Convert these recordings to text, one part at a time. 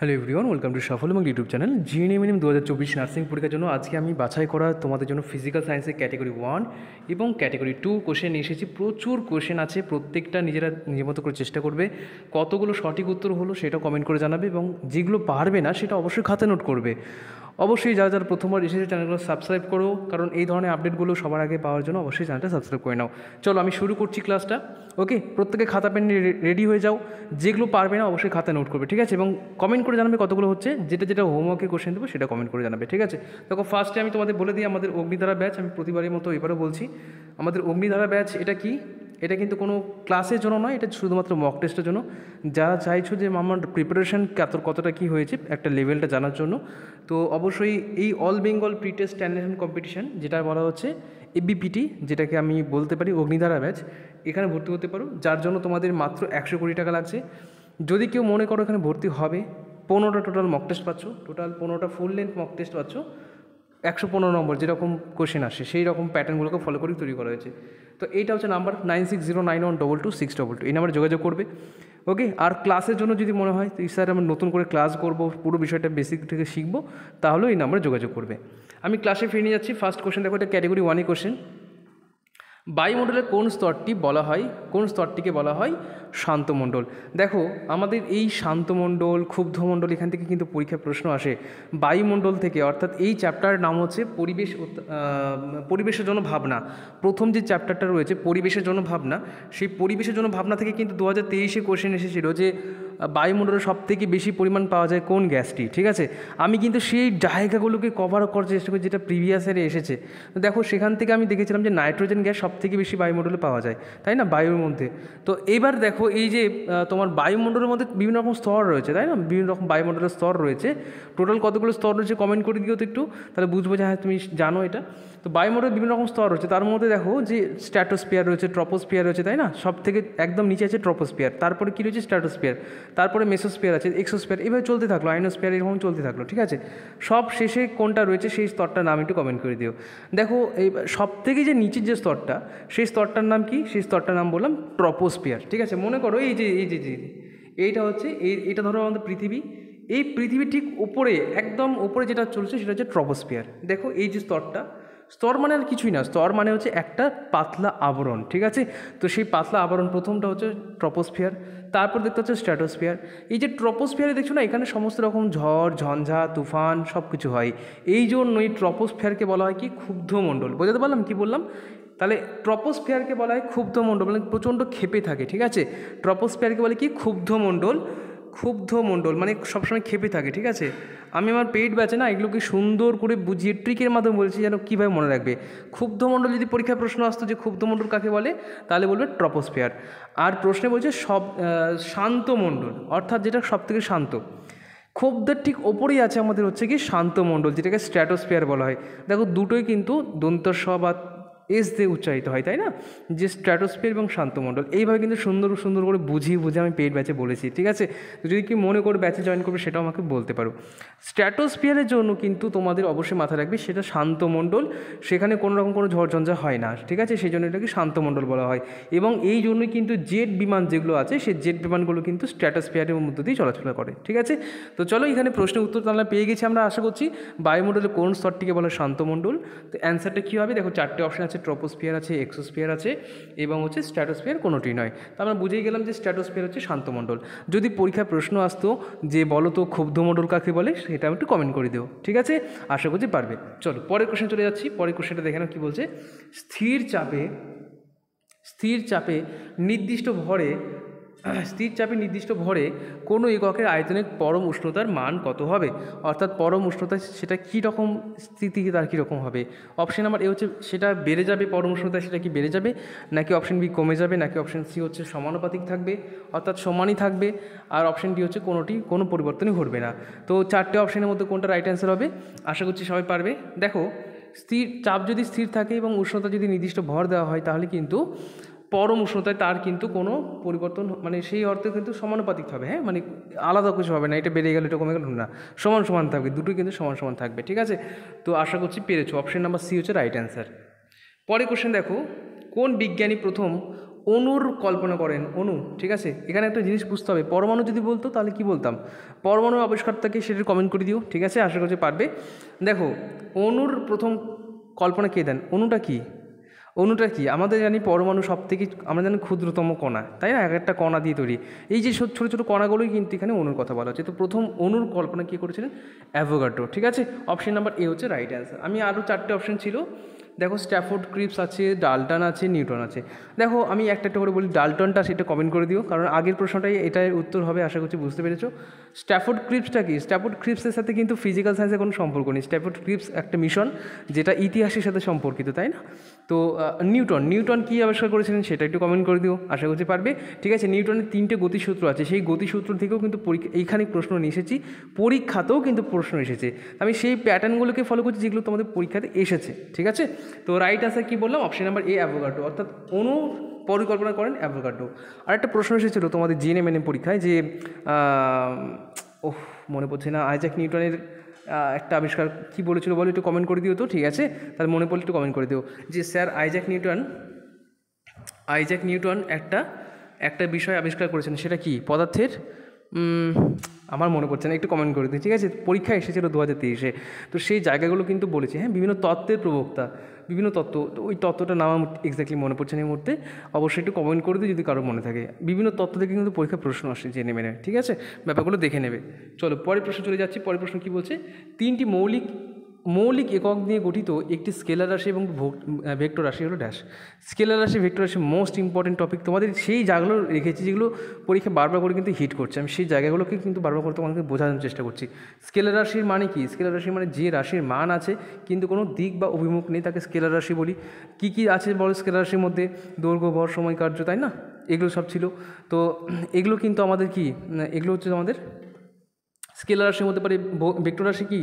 hello everyone welcome to Safal এবং YouTube channel জিএনএ মিনিম দু হাজার চব্বিশ নার্সিং পরীক্ষার জন্য আজকে আমি বাছাই করা তোমাদের জন্য ফিজিক্যাল সায়েন্সের ক্যাটাগরি ওয়ান এবং ক্যাটাগরি টু কোশ্চেন এসেছি প্রচুর কোশ্চেন আছে প্রত্যেকটা নিজেরা নিজের মতো করে চেষ্টা করবে কতগুলো সঠিক উত্তর হলো সেটা কমেন্ট করে জানাবে এবং যেগুলো পারবে না সেটা অবশ্যই খাতে নোট করবে অবশ্যই যারা যারা প্রথমবার এসেছে চ্যানেলগুলো সাবস্ক্রাইব করো কারণ এই ধরনের আপডেটগুলো সবার আগে পাওয়ার জন্য অবশ্যই চ্যানেলটা সাবস্ক্রাইব করে নাও চলো আমি শুরু করছি ক্লাসটা ওকে প্রত্যেকে খাতা পেন রেডি হয়ে যাও যেগুলো পারবে না অবশ্যই খাতা নোট করবে ঠিক আছে এবং কমেন্ট করে জানাবে কতগুলো হচ্ছে যেটা যেটা হোমওয়ার্কে কোশ্চেন দেবো সেটা কমেন্ট করে জানাবে ঠিক আছে দেখো ফার্স্টে আমি তোমাদের বলে দিই আমাদের অগ্নিধারা ব্যাচ আমি প্রতিবারের মতো এবারও বলছি আমাদের অগ্নিধারা ব্যাচ এটা কি এটা কিন্তু কোনো ক্লাসের জন্য নয় এটা শুধুমাত্র মক টেস্টের জন্য যারা চাইছো যে আমার প্রিপারেশান কতটা কী হয়েছে একটা লেভেলটা জানার জন্য তো অবশ্যই এই অল বেঙ্গল প্রি টেস্ট ট্যান্ডেশন কম্পিটিশান যেটা বলা হচ্ছে এবিপিটি যেটাকে আমি বলতে পারি অগ্নিধারা ব্যাচ এখানে ভর্তি হতে পারো যার জন্য তোমাদের মাত্র একশো কোটি টাকা লাগছে যদি কেউ মনে করো এখানে ভর্তি হবে পনেরোটা টোটাল মক টেস্ট পাচ্ছ টোটাল পনেরোটা ফুল লেন্থ মক টেস্ট পাচ্ছ একশো পনেরো নম্বর যেরকম কোশ্চেন আসে সেই রকম প্যাটার্নগুলোকে ফলো করেই তৈরি করা হয়েছে তো এইটা হচ্ছে number nine six zero nine one double two six double two এই নাম্বারে যোগাযোগ করবে ওকে আর ক্লাসের জন্য যদি মনে হয় তো স্যার আমি নতুন করে ক্লাস করব পুরো বিষয়টা বেসিক থেকে শিখবো তাহলেও এই নাম্বারে যোগাযোগ করবে আমি ক্লাসে ফিরে নিয়ে যাচ্ছি ফার্স্ট কোশ্চেন দেখো এটা ক্যাটেগরি ওয়ানই কোশ্চেন বায়ুমণ্ডলের কোন স্তরটি বলা হয় কোন স্তরটিকে বলা হয় শান্তমণ্ডল দেখো আমাদের এই শান্তমণ্ডল ক্ষুব্ধমণ্ডল এখান থেকে কিন্তু পরীক্ষার প্রশ্ন আসে বায়ুমণ্ডল থেকে অর্থাৎ এই চ্যাপ্টার নাম হচ্ছে পরিবেশ পরিবেশের জন্য ভাবনা প্রথম যে চ্যাপ্টারটা রয়েছে পরিবেশের জন্য ভাবনা সেই পরিবেশের জন্য ভাবনা থেকে কিন্তু দু হাজার তেইশে কোয়েশ্চেন এসেছিল যে বায়ুমণ্ডলে সবথেকে বেশি পরিমাণ পাওয়া যায় কোন গ্যাসটি ঠিক আছে আমি কিন্তু সেই জায়গাগুলোকে কভার করার চেষ্টা করি যেটা প্রিভিয়াস ইয়ারে এসেছে তো দেখো সেখান থেকে আমি দেখেছিলাম যে নাইট্রোজেন গ্যাস সবথেকে বেশি বায়ুমণ্ডলে পাওয়া যায় তাই না বায়ুর মধ্যে তো এবার দেখো এই যে তোমার বায়ুমণ্ডলের মধ্যে বিভিন্ন রকম স্তর রয়েছে তাই না বিভিন্ন রকম বায়ুমণ্ডলের স্তর রয়েছে টোটাল কতগুলো স্তর রয়েছে কমেন্ট করে দিও তো একটু তাহলে বুঝবো যে হ্যাঁ তুমি জানো এটা তো বায়ুমণ্ডলের বিভিন্ন রকম স্তর রয়েছে তার মধ্যে দেখো যে স্ট্যাটোস্পিয়ার রয়েছে ট্রপোস্পিয়ার রয়েছে তাই না সব থেকে একদম নিচে আছে ট্রপোস্পিয়ার তারপরে কী রয়েছে স্ট্যাটোস্পিয়ার তারপরে মেসোস্পিয়ার আছে এক্সোস্পিয়ার এভাবে চলতে থাকলো আইনোস্পিয়ার এরকম চলতে থাকলো ঠিক আছে সব শেষে কোনটা রয়েছে সেই স্তরটার নাম একটু কমেন্ট করে দিও দেখো এই সব থেকে যে নিচের যে স্তরটা সেই স্তরটার নাম কি সেই স্তরটার নাম বললাম ট্রপোস্পিয়ার ঠিক আছে মনে করো এই যে এই যে এইটা হচ্ছে এই এটা ধরো আমাদের পৃথিবী এই পৃথিবীর ঠিক উপরে একদম উপরে যেটা চলছে সেটা হচ্ছে ট্রপোস্পিয়ার দেখো এই যে স্তরটা স্তর মানে আর কিছুই না স্তর মানে হচ্ছে একটা পাতলা আবরণ ঠিক আছে তো সেই পাতলা আবরণ প্রথমটা হচ্ছে ট্রপোস্ফিয়ার তারপর দেখতে হচ্ছে স্ট্যাটোস্ফিয়ার এই যে ট্রপোস্ফিয়ারে দেখছো না এখানে সমস্ত রকম ঝড় ঝঞ্ঝা তুফান সব কিছু হয় এই জন্য এই ট্রপোস্ফিয়ারকে বলা হয় কি ক্ষুব্ধমণ্ডল বোঝাতে পারলাম কি বললাম তাহলে ট্রপোস্ফিয়ারকে বলা হয় ক্ষুব্ধমণ্ডল মানে প্রচণ্ড ক্ষেপে থাকে ঠিক আছে ট্রপোস্ফিয়ারকে বলে কি ক্ষুব্ধমণ্ডল ক্ষুব্ধ মণ্ডল মানে সবসময় খেপে থাকে ঠিক আছে আমি আমার পেট ব্যাচে না এগুলোকে সুন্দর করে বুঝিয়ে ট্রিকের মাধ্যমে বলছি যেন কীভাবে মনে রাখবে ক্ষুব্ধ মণ্ডল যদি পরীক্ষায় প্রশ্ন আসতো যে ক্ষুব্ধ মণ্ডল কাকে বলে তাহলে বলবে ট্রপোস্ফিয়ার আর প্রশ্নে বলছে সব শান্ত মণ্ডল অর্থাৎ যেটা সব থেকে শান্ত ক্ষুব্ধের ঠিক ওপরেই আছে আমাদের হচ্ছে কি শান্ত মণ্ডল যেটাকে স্ট্র্যাটোস্ফিয়ার বলা হয় দেখো দুটোই কিন্তু দন্তস্ব বা এস দিয়ে উচ্চারিত হয় তাই না যে স্ট্র্যাটোস্পিয়ার এবং শান্তমণ্ডল এইভাবে কিন্তু সুন্দর সুন্দর করে বুঝিয়ে বুঝিয়ে আমি পেট ব্যাচে বলেছি ঠিক আছে যদি কি মনে করে ব্যাচে জয়েন করবে সেটাও আমাকে বলতে পারো স্ট্র্যাটোস্পিয়ারের জন্য কিন্তু তোমাদের অবশ্যই মাথায় রাখবে সেটা শান্তমণ্ডল সেখানে কোনো রকম কোনো ঝড়ঝঞ্ঝা হয় না ঠিক আছে সেই জন্য এটাকে শান্তমণ্ডল বলা হয় এবং এই জন্যই কিন্তু জেট বিমান যেগুলো আছে সেই জেট বিমানগুলো কিন্তু স্ট্র্যাটোস্পিয়ারের মধ্য দিয়ে চলাচল করে ঠিক আছে তো চলো এখানে প্রশ্নের উত্তর তাহলে পেয়ে গেছি আমরা আশা করছি বায়ুমণ্ডলের কোন স্তরটিকে বলা শান্তমণ্ডল তো অ্যান্সারটা কী হবে দেখো চারটে অপশন আছে ট্রপোস্ফিয়ার আছে এক্সোস্ফিয়ার আছে এবং হচ্ছে স্ট্র্যাটোস্ফিয়ার কোনোটি নয় তা আমরা বুঝেই গেলাম যে স্ট্যাটোস্ফিয়ার হচ্ছে শান্তমণ্ডল যদি পরীক্ষায় প্রশ্ন আসতো যে বলো তো ক্ষুব্ধমণ্ডল কাকে বলে সেটা আমি একটু কমেন্ট করে দেবো ঠিক আছে আশা করছি পারবে চলো পরের কোশ্চেন চলে যাচ্ছি পরের কোশ্চেনটা দেখে কি বলছে স্থির চাপে স্থির চাপে নির্দিষ্ট ভরে স্থির চাপে নির্দিষ্ট ভরে কোনো এককের আয়তনিক পরম উষ্ণতার মান কত হবে অর্থাৎ পরম উষ্ণতা সেটা কী রকম স্থিতি তার কীরকম হবে অপশান নাম্বার এ হচ্ছে সেটা বেড়ে যাবে পরম উষ্ণতা সেটা কি বেড়ে যাবে নাকি অপশান বি কমে যাবে নাকি অপশান সি হচ্ছে সমানুপাতিক থাকবে অর্থাৎ সমানই থাকবে আর অপশান ডি হচ্ছে কোনোটি কোনো পরিবর্তনই ঘটবে না তো চারটে অপশানের মধ্যে কোনটা রাইট অ্যান্সার হবে আশা করছি সবাই পারবে দেখো স্থির চাপ যদি স্থির থাকে এবং উষ্ণতা যদি নির্দিষ্ট ভর দেওয়া হয় তাহলে কিন্তু পরম উষ্ণতায় তার কিন্তু কোনো পরিবর্তন মানে সেই অর্থে কিন্তু সমানুপাতিক হবে হ্যাঁ মানে আলাদা কিছু হবে না এটা বেড়ে গেলে এটা কমে গেল না সমান সমান থাকবে দুটোই কিন্তু সমান সমান থাকবে ঠিক আছে তো আশা করছি পেরেছো অপশন নাম্বার সি হচ্ছে রাইট অ্যান্সার পরে কোশ্চেন দেখো কোন বিজ্ঞানী প্রথম অণুর কল্পনা করেন অণু ঠিক আছে এখানে একটা জিনিস বুঝতে হবে পরমাণু যদি বলতো তাহলে কি বলতাম পরমাণু আবিষ্কার থাকে সেটা কমেন্ট করে দিও ঠিক আছে আশা করছি পারবে দেখো অণুর প্রথম কল্পনা কে দেন অণুটা কী অনুটা কি আমাদের জানি পরমাণু সব থেকে আমরা জানি ক্ষুদ্রতম কণা তাই না এক একটা কণা দিয়ে তৈরি এই যে ছোটো ছোটো কণাগুলোই কিন্তু এখানে অনুর কথা বলা হচ্ছে তো প্রথম অনুর কল্পনা কী করেছিলেন অ্যাভোগাটো ঠিক আছে অপশন নাম্বার এ হচ্ছে রাইট অ্যান্সার আমি আরও চারটে অপশন ছিল দেখো স্ট্যাফোর্ড ক্রিপস আছে ডালটন আছে নিউটন আছে দেখো আমি একটা একটা করে বলি ডালটনটা সেটা কমেন্ট করে দিও কারণ আগের প্রশ্নটাই এটাই উত্তর হবে আশা করছি বুঝতে পেরেছো স্ট্যাফোর্ড ক্রিপসটা কি স্ট্যাফোর্ড ক্রিপসের সাথে কিন্তু ফিজিক্যাল সায়েন্সের কোনো সম্পর্ক নেই স্ট্যাফোর্ড ক্রিপস একটা মিশন যেটা ইতিহাসের সাথে সম্পর্কিত তাই না তো নিউটন নিউটন কী আবিষ্কার করেছিলেন সেটা একটু কমেন্ট করে দিও আশা করছি পারবে ঠিক আছে নিউটনের তিনটে গতিসূত্র আছে সেই গতিসূত্র থেকেও কিন্তু পরীক্ষা এইখানে প্রশ্ন নিয়ে এসেছি পরীক্ষাতেও কিন্তু প্রশ্ন এসেছে আমি সেই প্যাটার্নগুলোকে ফলো করছি যেগুলো তোমাদের পরীক্ষাতে এসেছে ঠিক আছে তো রাইট আছে কি বললাম অপশন নাম্বার এ অ্যাভোগাডো অর্থাৎ অনু পরিকল্পনা করেন অ্যাভোগাডো আর একটা প্রশ্ন এসেছিল তোমাদের জিএনএম এনএম পরীক্ষায় যে ওহ মনে পড়ছে না আইজাক নিউটনের একটা আবিষ্কার কি বলেছিল বলো একটু কমেন্ট করে দিও তো ঠিক আছে তাহলে মনে পড়লে একটু কমেন্ট করে দিও যে sir Isaac Newton Isaac Newton একটা একটা বিষয় আবিষ্কার করেছেন সেটা কি পদার্থের আমার মনে পড়ছে না একটু কমেন্ট করে দিই ঠিক আছে পরীক্ষা এসেছিল দু হাজার তেইশে তো সেই জায়গাগুলো কিন্তু বলেছে হ্যাঁ বিভিন্ন তত্ত্বের প্রবক্তা বিভিন্ন তত্ত্ব তো ওই তত্ত্বটা নাম আমার এক্স্যাক্টলি মনে পড়ছে না এই মুহূর্তে অবশ্যই একটু কমেন্ট করে দিই যদি কারো মনে থাকে বিভিন্ন তত্ত্ব থেকে কিন্তু পরীক্ষা প্রশ্ন আসে জেনে মেনে ঠিক আছে ব্যাপারগুলো দেখে নেবে চলো পরের প্রশ্ন চলে যাচ্ছি পরের প্রশ্ন কী বলছে তিনটি মৌলিক মৌলিক একক নিয়ে গঠিত একটি স্কেলার রাশি এবং ভেক্টর রাশি হলো ড্যাশ স্কেলার রাশি ভেক্টর রাশি মোস্ট ইম্পর্টেন্ট টপিক তোমাদের সেই জায়গাগুলো রেখেছি যেগুলো পরীক্ষা বারবার করে কিন্তু হিট করছে আমি সেই জায়গাগুলোকে কিন্তু বারবার করে তোমাদেরকে বোঝানোর চেষ্টা করছি স্কেলার রাশির মানে কি স্কেলার রাশির মানে যে রাশির মান আছে কিন্তু কোনো দিক বা অভিমুখ নেই তাকে স্কেলার রাশি বলি কী কী আছে বলো স্কেলার রাশির মধ্যে দৈর্ঘ্য ভর সময় কার্য তাই না এগুলো সব ছিল তো এগুলো কিন্তু আমাদের কি এগুলো হচ্ছে আমাদের স্কেলার রাশির মধ্যে পারে ভেক্টর রাশি কি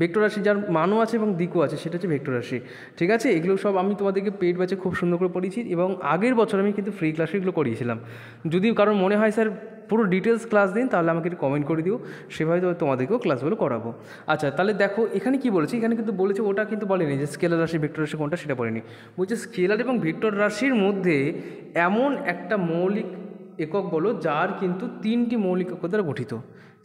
ভেক্টর রাশি যার মানও আছে এবং দিকও আছে সেটা হচ্ছে ভেক্টর রাশি ঠিক আছে এগুলো সব আমি তোমাদেরকে পেট ব্যাচে খুব সুন্দর করে পড়িয়েছি এবং আগের বছর আমি কিন্তু ফ্রি ক্লাসে এগুলো করিয়েছিলাম যদি কারণ মনে হয় স্যার পুরো ডিটেলস ক্লাস দিন তাহলে আমাকে একটু কমেন্ট করে দিও সেভাবে তোমাদেরকেও ক্লাসগুলো করাবো আচ্ছা তাহলে দেখো এখানে কি বলেছি এখানে কিন্তু বলেছে ওটা কিন্তু বলেনি যে স্কেলার রাশি ভেক্টর রাশি কোনটা সেটা বলেনি বলছে স্কেলার এবং ভেক্টর রাশির মধ্যে এমন একটা মৌলিক একক বলো যার কিন্তু তিনটি মৌলিক একক দ্বারা গঠিত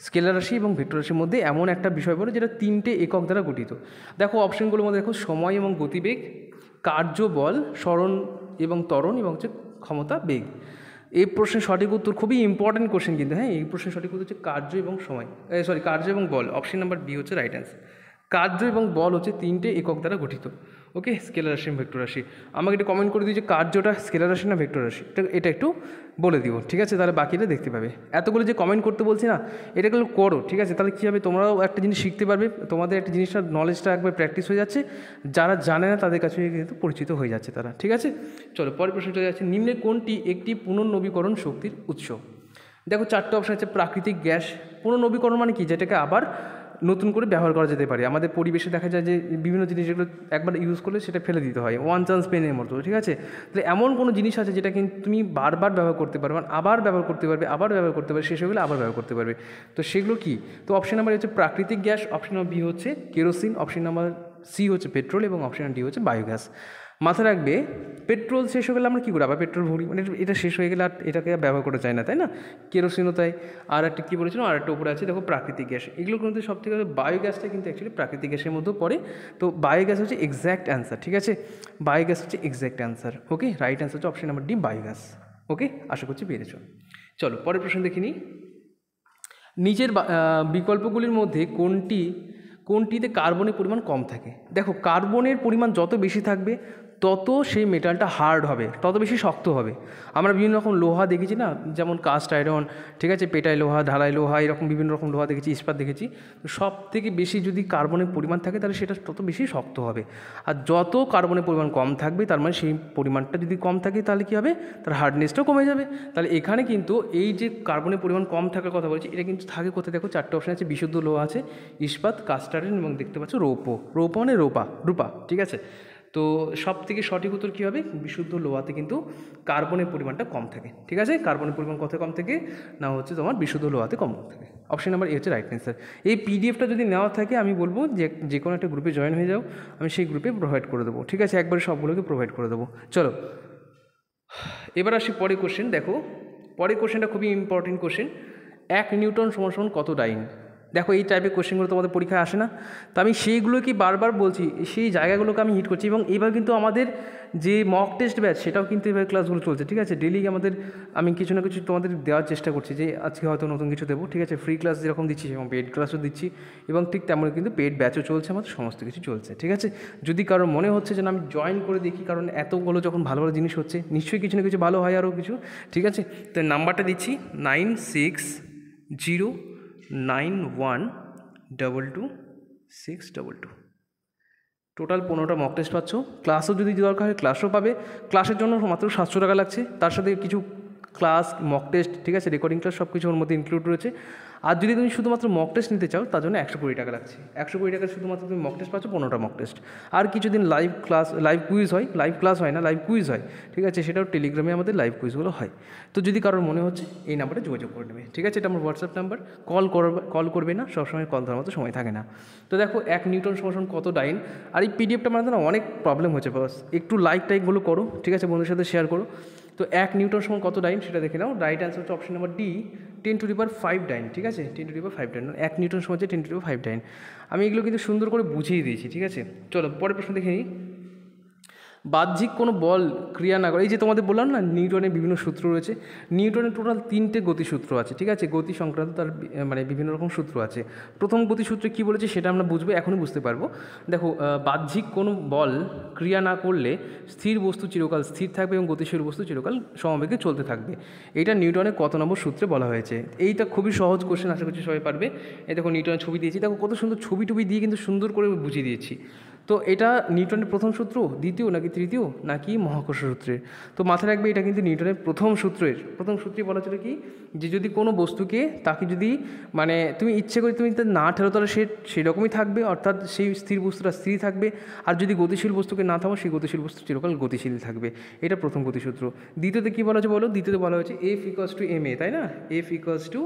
স্কেলার রাশি এবং ভেক্টর রাশির মধ্যে এমন একটা বিষয় পড়ে যেটা তিনটে একক দ্বারা গঠিত দেখো অপশনগুলোর মধ্যে দেখো সময় এবং গতিবেগ কার্য বল স্মরণ এবং ত্বরণ এবং হচ্ছে ক্ষমতা বেগ এই প্রশ্নের সঠিক উত্তর খুবই ইম্পর্টেন্ট কোশ্চেন কিন্তু হ্যাঁ এই প্রশ্নের সঠিক উত্তর হচ্ছে কার্য এবং সময় সরি কার্য এবং বল অপশন নাম্বার বি হচ্ছে রাইট অ্যান্সার কার্য এবং বল হচ্ছে তিনটে একক দ্বারা গঠিত ওকে স্কেলার রাশি ভেক্টর রাশি আমাকে একটু কমেন্ট করে দিই যে কার্যটা স্কেলার রাশি না ভেক্টর রাশি এটা একটু বলে দিও ঠিক আছে তাহলে বাকিটা দেখতে পাবে এতগুলো যে কমেন্ট করতে বলছি না এটাগুলো করো ঠিক আছে তাহলে কী হবে তোমরাও একটা জিনিস শিখতে পারবে তোমাদের একটা জিনিসটা নলেজটা একবার প্র্যাকটিস হয়ে যাচ্ছে যারা জানে না তাদের কাছে কিন্তু পরিচিত হয়ে যাচ্ছে তারা ঠিক আছে চলো পরের প্রশ্ন চলে যাচ্ছে নিম্নে কোনটি একটি পুনর্নবীকরণ শক্তির উৎস দেখো চারটে অপশান আছে প্রাকৃতিক গ্যাস পুনর্নবীকরণ মানে কি যেটাকে আবার নতুন করে ব্যবহার করা যেতে পারে আমাদের পরিবেশে দেখা যায় যে বিভিন্ন জিনিস যেগুলো একবার ইউজ করলে সেটা ফেলে দিতে হয় ওয়ান চান্স পেনের মতো ঠিক আছে তাহলে এমন কোনো জিনিস আছে যেটা কিন্তু তুমি বারবার ব্যবহার করতে পারবে মানে আবার ব্যবহার করতে পারবে আবার ব্যবহার করতে পারবে সেগুলো আবার ব্যবহার করতে পারবে তো সেগুলো কি তো অপশন নাম্বার হচ্ছে প্রাকৃতিক গ্যাস অপশন নাম্বার বি হচ্ছে কেরোসিন অপশন নাম্বার সি হচ্ছে পেট্রোল এবং অপশন ডি হচ্ছে বায়োগ্যাস মাথায় রাখবে পেট্রোল শেষ হয়ে গেলে আমরা কী করি আবার পেট্রোল ভরি মানে এটা শেষ হয়ে গেলে আর এটাকে ব্যবহার করা যায় না তাই না কেরোসিনও তাই আর একটা কী বলেছিলাম আর একটা উপরে আছে দেখো প্রাকৃতিক গ্যাস এগুলো কিন্তু সব থেকে বায়োগ্যাসটা কিন্তু অ্যাকচুয়ালি প্রাকৃতিক গ্যাসের মধ্যেও পড়ে তো বায়োগ্যাস হচ্ছে এক্স্যাক্ট অ্যান্সার ঠিক আছে বায়োগ্যাস হচ্ছে exact answer okay right answer হচ্ছে option number D biogas okay আশা করছি পেরেছ চলো পরের প্রশ্ন দেখিনি নিই নিজের বিকল্পগুলির মধ্যে কোনটি কোনটিতে কার্বনের পরিমাণ কম থাকে দেখো কার্বনের পরিমাণ যত বেশি থাকবে তত সেই মেটালটা হার্ড হবে তত বেশি শক্ত হবে আমরা বিভিন্ন রকম লোহা দেখেছি না যেমন কাস্ট আয়রন ঠিক আছে পেটাই লোহা ঢালাই লোহা এরকম বিভিন্ন রকম লোহা দেখেছি ইস্পাত দেখেছি তো সব থেকে বেশি যদি কার্বনের পরিমাণ থাকে তাহলে সেটা তত বেশি শক্ত হবে আর যত কার্বনের পরিমাণ কম থাকবে তার মানে সেই পরিমাণটা যদি কম থাকে তাহলে কী হবে তার হার্ডনেসটাও কমে যাবে তাহলে এখানে কিন্তু এই যে কার্বনের পরিমাণ কম থাকার কথা বলছি এটা কিন্তু থাকে কোথায় দেখো চারটে অপশন আছে বিশুদ্ধ লোহা আছে ইস্পাত কাস্ট আয়রন এবং দেখতে পাচ্ছ রৌপো রৌপো মানে রোপা রূপা ঠিক আছে তো সব থেকে সঠিক উত্তর কী হবে বিশুদ্ধ লোহাতে কিন্তু কার্বনের পরিমাণটা কম থাকে ঠিক আছে কার্বনের পরিমাণ কত কম থাকে না হচ্ছে তোমার বিশুদ্ধ লোহাতে কম থাকে অপশন নাম্বার এ হচ্ছে রাইট অ্যান্সার এই পিডিএফটা যদি নেওয়া থাকে আমি বলবো যে যে কোনো একটা গ্রুপে জয়েন হয়ে যাও আমি সেই গ্রুপে প্রোভাইড করে দেবো ঠিক আছে একবারে সবগুলোকে প্রোভাইড করে দেবো চলো এবার আসি পরে কোশ্চেন দেখো পরের কোশ্চেনটা খুবই ইম্পর্টেন্ট কোশ্চেন এক নিউটন সমান সমান কত ডাইন দেখো এই টাইপের কোশ্চেনগুলো তোমাদের পরীক্ষায় আসে না তো আমি সেইগুলো কি বারবার বলছি সেই জায়গাগুলোকে আমি হিট করছি এবং এবার কিন্তু আমাদের যে মক টেস্ট ব্যাচ সেটাও কিন্তু এবার ক্লাসগুলো চলছে ঠিক আছে ডেলি আমাদের আমি কিছু না কিছু তোমাদের দেওয়ার চেষ্টা করছি যে আজকে হয়তো নতুন কিছু দেবো ঠিক আছে ফ্রি ক্লাস যেরকম দিচ্ছি এবং পেড ক্লাসও দিচ্ছি এবং ঠিক তেমন কিন্তু পেড ব্যাচও চলছে আমাদের সমস্ত কিছু চলছে ঠিক আছে যদি কারোর মনে হচ্ছে যেন আমি জয়েন করে দেখি কারণ এতগুলো যখন ভালো ভালো জিনিস হচ্ছে নিশ্চয়ই কিছু না কিছু ভালো হয় আরও কিছু ঠিক আছে তো নাম্বারটা দিচ্ছি nine six zero nine one double two six double two total পনেরোটা মক টেস্ট পাচ্ছ ক্লাসও যদি দরকার হয় ক্লাসও পাবে ক্লাসের জন্য মাত্র সাতশো টাকা লাগছে তার সাথে কিছু ক্লাস মক টেস্ট ঠিক আছে রেকর্ডিং ক্লাস সব কিছু ওর মধ্যে ইনক্লুড রয়েছে আর যদি তুমি শুধুমাত্র মক টেস্ট নিতে চাও তার জন্য একশো কুড়ি টাকা লাগছে একশো কুড়ি টাকা শুধুমাত্র তুমি মক টেস্ট পাচ্ছ পনেরোটা মক টেস্ট আর কিছুদিন লাইভ ক্লাস লাইভ কুইজ হয় লাইভ ক্লাস হয় না লাইভ কুইজ হয় ঠিক আছে সেটাও টেলিগ্রামে আমাদের লাইভ কুইজগুলো হয় তো যদি কারোর মনে হচ্ছে এই নাম্বারে যোগাযোগ করে নেবে ঠিক আছে এটা আমার হোয়াটসঅ্যাপ নাম্বার কল করবে কল করবে না সবসময় কল ধরার মতো সময় থাকে না তো দেখো এক নিউটন সমর্ষণ কত ডাইন আর এই পিডিএফটা মানে না অনেক প্রবলেম হয়েছে বস একটু লাইক টাইকগুলো করো ঠিক আছে বন্ধুর সাথে শেয়ার করো তো এক নিউটন সমান কত ডাইন সেটা দেখে নাও রাইট অ্যান্সার হচ্ছে option number D ten to the power five dyne ঠিক আছে ten to the power five dyne মানে এক নিউটন সমান হচ্ছে ten to the power five dyne আমি এগুলো কিন্তু সুন্দর করে বুঝিয়ে দিয়েছি ঠিক আছে চলো পরের প্রশ্ন দেখে নিই বাহ্যিক কোনো বল ক্রিয়া না করে এই যে তোমাদের বললাম না নিউটনের বিভিন্ন সূত্র রয়েছে নিউটনের টোটাল তিনটে গতিসূত্র আছে ঠিক আছে গতি সংক্রান্ত তার মানে বিভিন্ন রকম সূত্র আছে প্রথম গতিসূত্রে কী বলেছে সেটা আমরা বুঝবো এখনই বুঝতে পারবো দেখো বাহ্যিক কোনো বল ক্রিয়া না করলে স্থির বস্তু চিরকাল স্থির থাকবে এবং গতিশীল বস্তু চিরকাল সমবেগে চলতে থাকবে এটা নিউটনের কত নম্বর সূত্রে বলা হয়েছে এইটা খুবই সহজ কোশ্চেন আশা করছি সবাই পারবে এই দেখো নিউটনের ছবি দিয়েছি দেখো কত সুন্দর ছবি টবি দিয়ে কিন্তু সুন্দর করে বুঝিয়ে দিয়েছি তো এটা নিউটনের প্রথম সূত্র দ্বিতীয় নাকি তৃতীয় নাকি মহাকর্ষ সূত্রের তো মাথায় রাখবে এটা কিন্তু নিউটনের প্রথম সূত্রের প্রথম সূত্রে বলা ছিল কি যে যদি কোনো বস্তুকে তাকে যদি মানে তুমি ইচ্ছে করে তুমি না ঠেলো তাহলে সে সেরকমই থাকবে অর্থাৎ সেই স্থির বস্তুটা স্থির থাকবে আর যদি গতিশীল বস্তুকে না থামো সেই গতিশীল বস্তু চিরকাল গতিশীল থাকবে এটা প্রথম গতিসূত্র দ্বিতীয়তে কী বলা হয়েছে বলো দ্বিতীয়তে বলা হয়েছে F equals to M A তাই না F equals to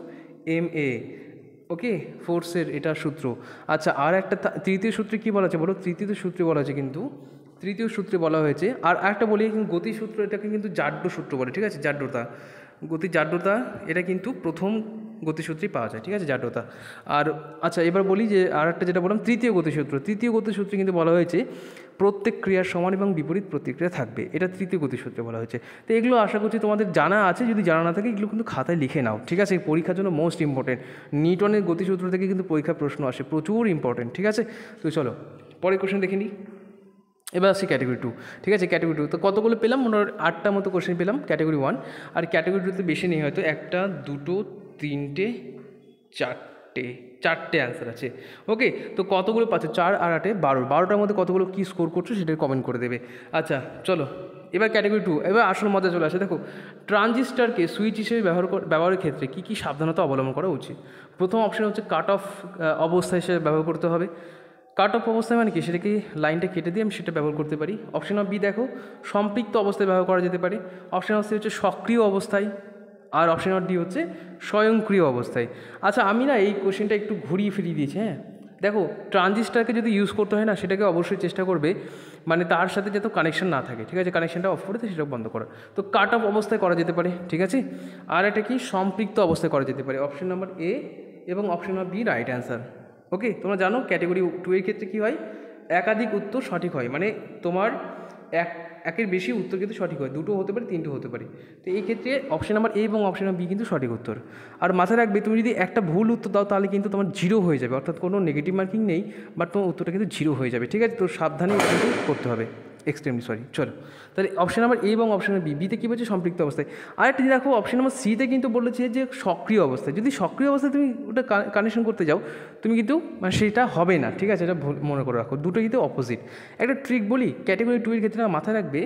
M A okay ফোর্সের এটা সূত্র আচ্ছা আর একটা তৃতীয় সূত্রে কী বলা আছে বলো তৃতীয় সূত্রে বলা আছে কিন্তু তৃতীয় সূত্রে বলা হয়েছে আর একটা বলি কিন্তু গতি সূত্র এটাকে কিন্তু জাড্য সূত্র বলে ঠিক আছে জাড্যতা গতি জাড্যতা এটা কিন্তু প্রথম গতিসূত্রই পাওয়া যায় ঠিক আছে জাটতা আর আচ্ছা এবার বলি যে আর একটা যেটা বললাম তৃতীয় গতিসূত্র তৃতীয় গতিসূত্রে কিন্তু বলা হয়েছে প্রত্যেক ক্রিয়ার সমান এবং বিপরীত প্রতিক্রিয়া থাকবে এটা তৃতীয় গতিসূত্রে বলা হয়েছে তো এগুলো আশা করছি তোমাদের জানা আছে যদি জানা না থাকে এগুলো কিন্তু খাতায় লিখে নাও ঠিক আছে পরীক্ষার জন্য মোস্ট ইম্পর্টেন্ট নিউটনের গতিসূত্র থেকে কিন্তু পরীক্ষার প্রশ্ন আসে প্রচুর ইম্পর্টেন্ট ঠিক আছে তো চলো পরের কোশ্চেন দেখে নিই এবার আসি ক্যাটাগরি টু ঠিক আছে ক্যাটাগরি টু তো কতগুলো পেলাম মোটামুটি আটটা মতো কোশ্চেন পেলাম ক্যাটাগরি ওয়ান আর ক্যাটাগরি টুতে বেশি নেই হয়তো একটা দুটো তিনটে চারটে চারটে অ্যান্সার আছে ওকে তো কতগুলো পাচ্ছে চার আর আটে বারো বারোটার মধ্যে কতগুলো কী স্কোর করছো সেটা কমেন্ট করে দেবে আচ্ছা চলো এবার ক্যাটাগরি টু এবার আসল মজা চলে আসে দেখো ট্রানজিস্টারকে সুইচ হিসেবে ব্যবহার ব্যবহারের ক্ষেত্রে কী কী সাবধানতা অবলম্বন করা উচিত প্রথম অপশন হচ্ছে কাট অফ অবস্থা হিসেবে ব্যবহার করতে হবে কাট অফ অবস্থায় মানে কি সেটাকে লাইনটা কেটে দিয়ে আমি সেটা ব্যবহার করতে পারি অপশন অফ বি দেখো সম্পৃক্ত অবস্থায় ব্যবহার করা যেতে পারে অপশন অফ সি হচ্ছে সক্রিয় অবস্থায় আর অপশন ডি হচ্ছে স্বয়ংক্রিয় অবস্থায় আচ্ছা আমি না এই কোশ্চেনটা একটু ঘুরিয়ে ফিরিয়ে দিয়েছি হ্যাঁ দেখো ট্রানজিস্টারকে যদি ইউজ করতে হয় না সেটাকে অবশ্যই চেষ্টা করবে মানে তার সাথে যাতে কানেকশন না থাকে ঠিক আছে কানেকশনটা অফ করে সেটা বন্ধ করা তো কাট অফ অবস্থায় করা যেতে পারে ঠিক আছে আর এটা কি সম্পৃক্ত অবস্থায় করা যেতে পারে অপশন নাম্বার এ এবং option number B right answer okay তোমরা জানো ক্যাটেগরি টু এর ক্ষেত্রে কী হয় একাধিক উত্তর সঠিক হয় মানে তোমার এক একের বেশি উত্তর কিন্তু সঠিক হয় দুটো হতে পারে তিনটে হতে পারে তো এই ক্ষেত্রে অপশন নাম্বার এ এবং অপশন নাম্বার বি কিন্তু সঠিক উত্তর আর মাথায় রাখবে তুমি যদি একটা ভুল উত্তর দাও তাহলে কিন্তু তোমার জিরো হয়ে যাবে অর্থাৎ কোনো নেগেটিভ মার্কিং নেই বাট তোমার উত্তরটা কিন্তু জিরো হয়ে যাবে ঠিক আছে তো সাবধানে কিন্তু করতে হবে এক্সট্রিমলি সরি চলো তাহলে অপশন নাম্বার এ এবং অপশন বি বিতে কী বলছে সম্পৃক্ত অবস্থায় আর একটা দেখো অপশন নাম্বার সিতে কিন্তু বলেছে যে সক্রিয় অবস্থায় যদি সক্রিয় অবস্থায় তুমি ওটা কানেকশন করতে যাও তুমি কিন্তু মানে সেটা হবে না ঠিক আছে এটা মনে করে রাখো দুটো কিন্তু অপোজিট একটা ট্রিক বলি ক্যাটাগরি টু এর ক্ষেত্রে মাথায় রাখবে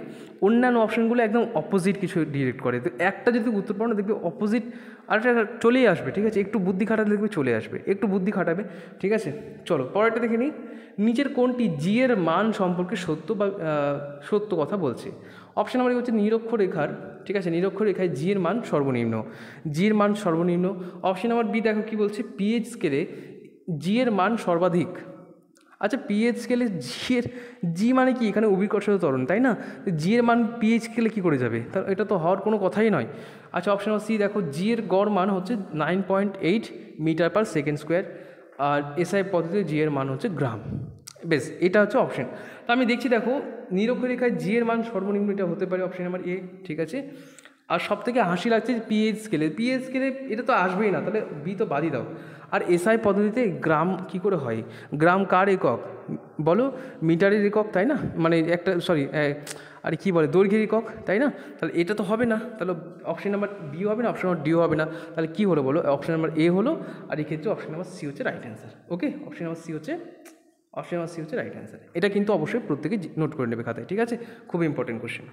অন্যান্য অপশনগুলো একদম অপোজিট কিছু ডিরেক্ট করে তো একটা যদি উত্তর পাও না দেখবে অপোজিট আরেকটা চলেই আসবে ঠিক আছে একটু বুদ্ধি খাটালে দেখবে চলে আসবে একটু বুদ্ধি খাটাবে ঠিক আছে চলো পরেরটা দেখে নিই নিচের কোনটি জি এর মান সম্পর্কে সত্য বা সত্য কথা বলছি অপশান নাম্বার হচ্ছে নিরক্ষরেখার ঠিক আছে নিরক্ষরেখায় জির মান সর্বনিম্ন জির মান সর্বনিম্ন অপশান নাম্বার বি দেখো কি বলছে পিএইচ স্কেলে জি এর মান সর্বাধিক আচ্ছা পিএইচ স্কেলে জি এর জি মানে কি এখানে অভিকর্ষত তরণ তাই না জি এর মান পিএইচ স্কেলে কী করে যাবে তার এটা তো হওয়ার কোনো কথাই নয় আচ্ছা অপশান নাম্বার সি দেখো জি এর গড় মান হচ্ছে nine point eight metre per second square আর এসআই পদ্ধতিতে জি এর মান হচ্ছে গ্রাম বেশ এটা হচ্ছে অপশন তো আমি দেখছি দেখো নিরক্ষরেখায় জি এর মান সর্বনিম্ন এটা হতে পারে অপশন নাম্বার এ ঠিক আছে আর সব থেকে হাসি লাগছে পিএইচ স্কেলে পিএইচ স্কেলে এটা তো আসবেই না তাহলে বি তো বাদই দাও আর এসআই পদ্ধতিতে গ্রাম কি করে হয় গ্রাম কার একক বলো মিটারের একক তাই না মানে একটা সরি আর কি বলে দৈর্ঘ্যের একক তাই না তাহলে এটা তো হবে না তাহলে অপশন নাম্বার বি হবে না অপশন নাম্বার ডিও হবে না তাহলে কি হলো বলো অপশন নাম্বার এ হলো আর এক্ষেত্রে অপশন নাম্বার সি হচ্ছে right answer okay option number C হচ্ছে অপশন নাম্বার সি হচ্ছে রাইট অ্যান্সার এটা কিন্তু অবশ্যই প্রত্যেকে নোট করে নেবে খাতায় ঠিক আছে খুব ইম্পর্টেন্ট কোশ্চেন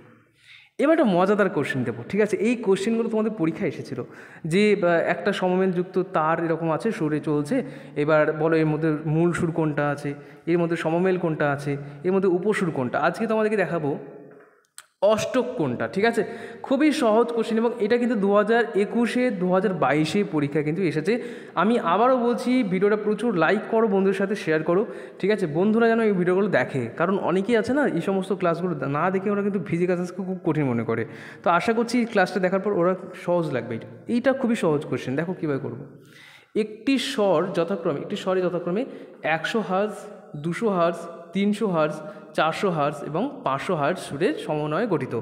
এবার একটা মজাদার কোশ্চেন দেবো ঠিক আছে এই কোশ্চেনগুলো তোমাদের পরীক্ষায় এসেছিলো যে একটা সমমেলযুক্ত তার এরকম আছে সুরে চলছে এবার বলো এর মধ্যে মূল সুর কোনটা আছে এর মধ্যে সমমেল কোনটা আছে এর মধ্যে উপসুর কোনটা আজকে তোমাদেরকে দেখাবো অষ্টক কোনটা ঠিক আছে খুবই সহজ কোশ্চেন এবং এটা কিন্তু দু হাজার একুশে দু হাজার বাইশে পরীক্ষা কিন্তু এসেছে আমি আবারও বলছি ভিডিওটা প্রচুর লাইক করো বন্ধুদের সাথে শেয়ার করো ঠিক আছে বন্ধুরা যেন এই ভিডিওগুলো দেখে কারণ অনেকেই আছে না এই সমস্ত ক্লাসগুলো না দেখে ওরা কিন্তু ফিজিক্যাল খুব কঠিন মনে করে তো আশা করছি ক্লাসটা দেখার পর ওরা সহজ লাগবে এটা এইটা খুবই সহজ কোশ্চেন দেখো কীভাবে করবো একটি স্বর যথাক্রমে একটি স্বরে যথাক্রমে একশো হার্স দুশো হার্স তিনশো হার্স চারশো হার্স এবং পাঁচশো হার্স সুরের সমন্বয়ে গঠিত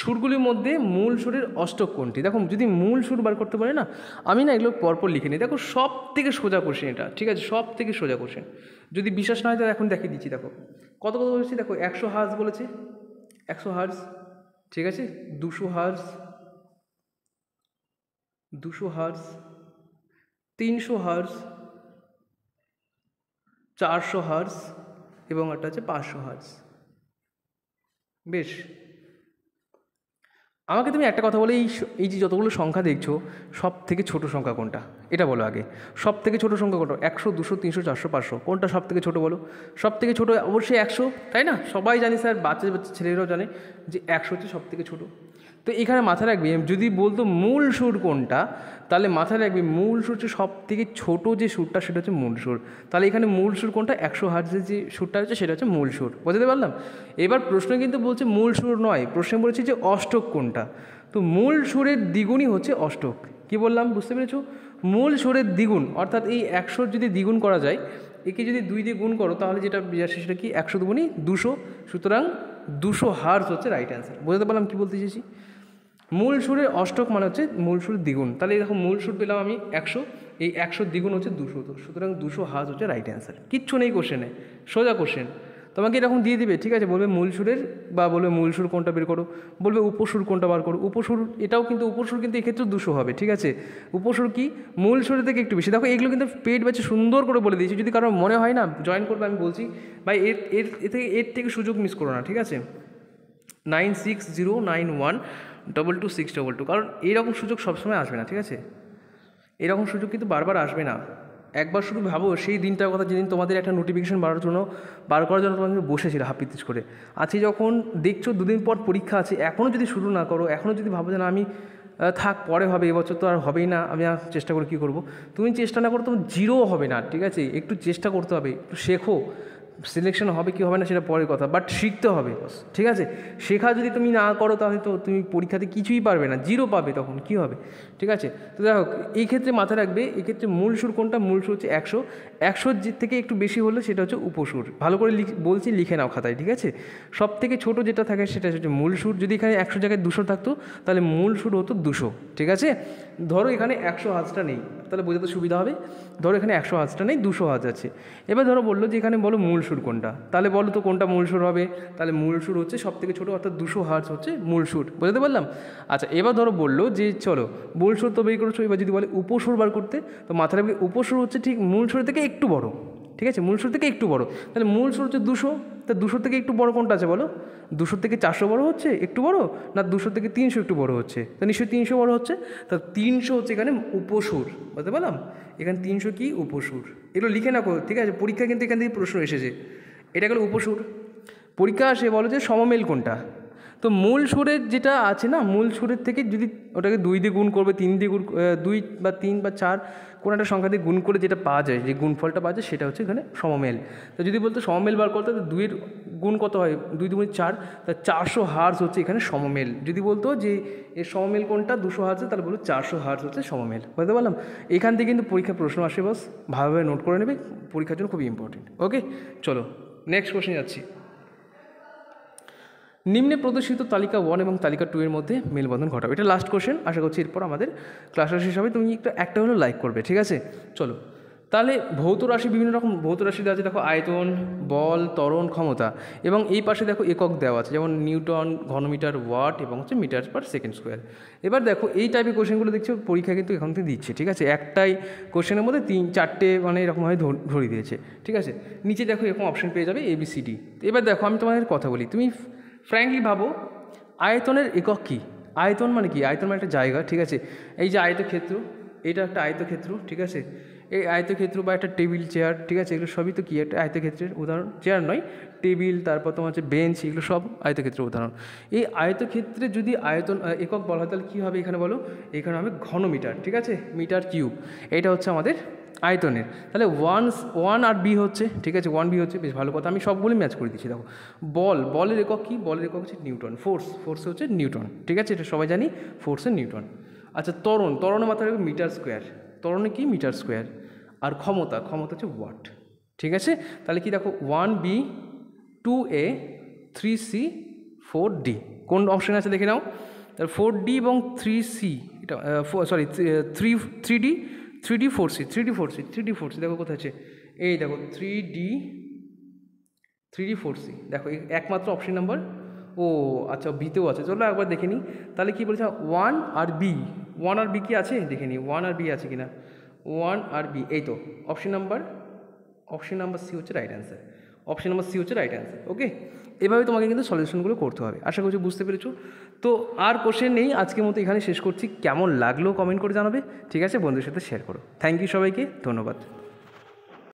সুরগুলির মধ্যে মূল সুরের অষ্টক কোনটি দেখো যদি মূল সুর বার করতে পারে না আমি না এগুলো পরপর লিখে নিই দেখো সব থেকে সোজা কোশ্চেন এটা ঠিক আছে সব থেকে সোজা কোশ্চেন যদি বিশ্বাস না হয় তাহলে এখন দেখিয়ে দিচ্ছি দেখো কত কত বলেছি দেখো একশো হার্স বলেছে একশো হার্স ঠিক আছে দুশো হার্স দুশো হার্স তিনশো হার্স চারশো হার্স এবং একটা হচ্ছে পাঁচশো হার্জ বেশ আমাকে তুমি একটা কথা বলে এই এই যে যতগুলো সংখ্যা দেখছো সব থেকে ছোটো সংখ্যা কোনটা এটা বলো আগে সব থেকে ছোটো সংখ্যা কোনটা একশো দুশো তিনশো চারশো পাঁচশো কোনটা সব থেকে ছোটো বলো সব থেকে ছোটো অবশ্যই একশো তাই না সবাই জানি স্যার বাচ্চা বাচ্চা ছেলেরাও জানে যে একশো হচ্ছে সব থেকে ছোটো তো এখানে মাথায় রাখবি যদি বলতো মূল সুর কোনটা তাহলে মাথায় রাখবি মূল সুর হচ্ছে সব থেকে ছোটো যে সুরটা সেটা হচ্ছে মূল সুর তাহলে এখানে মূল সুর কোনটা একশো হার্জের যে সুরটা হচ্ছে সেটা হচ্ছে মূল সুর বোঝাতে পারলাম এবার প্রশ্ন কিন্তু বলছে মূল সুর নয় প্রশ্নে বলেছে যে অষ্টক কোনটা তো মূল সুরের দ্বিগুণই হচ্ছে অষ্টক কি বললাম বুঝতে পেরেছ মূল সুরের দ্বিগুণ অর্থাৎ এই একশোর যদি দ্বিগুণ করা যায় একে যদি দুই দিয়ে গুণ করো তাহলে যেটা সেটা কি একশো দুগুণই দুশো সুতরাং দুশো হার্স হচ্ছে রাইট অ্যান্সার বোঝাতে পারলাম কী বলতে চেয়েছি মূল সুরের অষ্টক মানে হচ্ছে মূল সুর দ্বিগুণ তাহলে দেখো মূল সুর পেলাম আমি একশো এই একশো দ্বিগুণ হচ্ছে দুশো তো সুতরাং দুশো হাজ হচ্ছে রাইট অ্যান্সার কিচ্ছু নেই কোশ্চেনে সোজা কোশ্চেন তোমাকে এরকম দিয়ে দিবে ঠিক আছে বলবে মূল সুরের বা বলবে মূল সুর কোনটা বের করো বলবে উপসুর কোনটা বার করো উপসুর এটাও কিন্তু উপসুর কিন্তু এক্ষেত্রে দুশো হবে ঠিক আছে উপসুর কি মূল সুরের থেকে একটু বেশি দেখো এগুলো কিন্তু পেট বেছে সুন্দর করে বলে দিয়েছি যদি কারোর মনে হয় না জয়েন করবে আমি বলছি ভাই এর এর থেকে এর থেকে সুযোগ মিস করো না ঠিক আছে nine six zero nine one double two six double two কারণ এইরকম সুযোগ সবসময় আসবে না ঠিক আছে এরকম সুযোগ কিন্তু বারবার আসবে না একবার শুধু ভাবো সেই দিনটার কথা যেদিন তোমাদের একটা নোটিফিকেশান বাড়ার জন্য বার করার জন্য তোমাদের বসেছিল হাপিতিস করে আজকে যখন দেখছো দুদিন পর পরীক্ষা আছে এখনও যদি শুরু না করো এখনও যদি ভাবো যে না আমি থাক পরে হবে এবছর তো আর হবেই না আমি আর চেষ্টা করে কী করবো তুমি চেষ্টা না করো তোমার জিরোও হবে না ঠিক আছে একটু চেষ্টা করতে হবে একটু শেখো সিলেকশন হবে কি হবে না সেটা পরের কথা বাট শিখতে হবে ঠিক আছে শেখা যদি তুমি না করো তাহলে তো তুমি পরীক্ষাতে কিছুই পারবে না জিরো পাবে তখন কি হবে ঠিক আছে তো দেখো এই ক্ষেত্রে মাথায় রাখবে এক্ষেত্রে মূল সুর কোনটা মূল সুর হচ্ছে একশো একশোর থেকে একটু বেশি হলে সেটা হচ্ছে উপসুর ভালো করে বলছি লিখে নাও খাতায় ঠিক আছে সব থেকে ছোটো যেটা থাকে সেটা হচ্ছে মূল সুর যদি এখানে একশো জায়গায় দুশো থাকতো তাহলে মূল সুর হতো দুশো ঠিক আছে ধরো এখানে একশো হাজটা নেই তাহলে বোঝাতে সুবিধা হবে ধরো এখানে একশো হাজটা নেই দুশো হাজ আছে এবার ধরো বললো যে এখানে বলো মূল সুর কোনটা তাহলে বলো তো কোনটা মূল সুর হবে তাহলে মূল সুর হচ্ছে সব থেকে ছোটো অর্থাৎ দুশো হার্স হচ্ছে মূল সুর বুঝতে পারলাম আচ্ছা এবার ধরো বললো যে চলো মূল সুর তো বের করছো এবার যদি বলে উপসুর বার করতে তো মাথায় রাখবে উপসুর হচ্ছে ঠিক মূল সুর থেকে একটু বড় ঠিক আছে মূল সুর থেকে একটু বড় তাহলে মূল সুর হচ্ছে দুশো তা দুশো থেকে একটু বড় কোনটা আছে বলো দুশো থেকে চারশো বড় হচ্ছে একটু বড় না দুশো থেকে তিনশো একটু বড় হচ্ছে তা নিশ্চয়ই তিনশো বড় হচ্ছে তা তিনশো হচ্ছে এখানে উপসুর বলতে পারলাম এখানে তিনশো কি উপসুর এগুলো লিখে নাকো ঠিক আছে পরীক্ষা কিন্তু এখান থেকে প্রশ্ন এসেছে এটা গেলো উপসুর পরীক্ষা আসে বলো যে সমমেল কোনটা তো মূল সুরের যেটা আছে না মূল সুরের থেকে যদি ওটাকে দুই দিয়ে গুণ করবে তিন দিয়ে গুণ দুই বা তিন বা চার কোনো একটা সংখ্যা দিয়ে গুণ করে যেটা পাওয়া যায় যে গুণফলটা পাওয়া যায় সেটা হচ্ছে এখানে সমমেল তো যদি বলতো সমমেল বার করতো তো দুইয়ের গুণ কত হয় দুই দুগুণ চার তা চারশো হার্স হচ্ছে এখানে সমমেল যদি বলতো যে এর সমমেল কোনটা দুশো হার্সে তাহলে বলতো চারশো হার্স হচ্ছে সমমেল বুঝতে পারলাম এখান থেকে কিন্তু পরীক্ষা প্রশ্ন আসে বস ভালোভাবে নোট করে নেবে পরীক্ষার জন্য খুবই ইম্পর্টেন্ট ওকে চলো নেক্সট কোশ্চেন যাচ্ছি নিম্নে প্রদর্শিত তালিকা ওয়ান এবং তালিকা টু এর মধ্যে মেলবন্ধন ঘটাবে এটা লাস্ট কোশ্চেন আশা করছি এরপর আমাদের ক্লাস শেষ হবে তুমি একটা একটা হলো লাইক করবে ঠিক আছে চলো তাহলে ভৌত রাশি বিভিন্ন রকম ভৌত রাশি দেওয়া আছে দেখো আয়তন বল ত্বরণ ক্ষমতা এবং এই পাশে দেখো একক দেওয়া আছে যেমন নিউটন ঘনমিটার ওয়াট এবং হচ্ছে মিটার পার সেকেন্ড স্কোয়ার এবার দেখো এই টাইপের কোশ্চেনগুলো দেখছো পরীক্ষা কিন্তু এখান থেকে দিচ্ছে ঠিক আছে একটাই কোশ্চেনের মধ্যে তিন চারটে মানে এরকমভাবে ধরিয়ে দিয়েছে ঠিক আছে নিচে দেখো এরকম অপশন পেয়ে যাবে এবিসিডি এবার দেখো আমি তোমাদের কথা বলি তুমি ফ্র্যাঙ্কলি ভাবো আয়তনের একক কী আয়তন মানে কি আয়তন মানে একটা জায়গা ঠিক আছে এই যে আয়তক্ষেত্র এটা একটা আয়তক্ষেত্র ঠিক আছে এই আয়তক্ষেত্র বা একটা টেবিল চেয়ার ঠিক আছে এগুলো সবই তো কী একটা আয়তক্ষেত্রের উদাহরণ চেয়ার নয় টেবিল তারপর তোমার হচ্ছে বেঞ্চ এগুলো সব আয়তক্ষেত্রের উদাহরণ এই আয়তক্ষেত্রে যদি আয়তন একক বলা হয় তাহলে কী হবে এখানে বলো এখানে হবে ঘনমিটার ঠিক আছে মিটার কিউব এটা হচ্ছে আমাদের আয়তনের তাহলে ওয়ান ওয়ান আর বি হচ্ছে ঠিক আছে ওয়ান বি হচ্ছে বেশ ভালো কথা আমি সবগুলোই ম্যাচ করে দিচ্ছি দেখো বল বলের একক কী বলের একক হচ্ছে নিউটন ফোর্স ফোর্স হচ্ছে নিউটন ঠিক আছে এটা সবাই জানি ফোর্সের নিউটন আচ্ছা তরণ তরণের মাথায় রাখবে মিটার স্কোয়ার তরণে কি মিটার স্কোয়ার আর ক্ষমতা ক্ষমতা হচ্ছে ওয়াট ঠিক আছে তাহলে কি দেখো one B two A three C four D কোন অপশান আছে দেখে নাও তাহলে ফোর ডি এবং থ্রি সি এটা sorry three three D three D four C three D four C three D four C দেখো কোথায় আছে এই দেখো three D three D four C দেখো একমাত্র অপশন নাম্বার ও আচ্ছা বিতেও আছে চলো একবার দেখে নিই তাহলে কী বলছে ওয়ান আর বি ওয়ান আর বি কি আছে দেখে নিই ওয়ান আর বি আছে কি না ওয়ান আর বি এই তো option number option number C হচ্ছে right answer option number C হচ্ছে রাইট অ্যান্সার ওকে এভাবে তোমাকে কিন্তু সলিউশনগুলো করতে হবে আশা করছি বুঝতে পেরেছো তো আর কোশ্চেন নেই আজকের মতো এখানে শেষ করছি কেমন লাগলো কমেন্ট করে জানাবে ঠিক আছে বন্ধুদের সাথে শেয়ার করো থ্যাংক ইউ সবাইকে ধন্যবাদ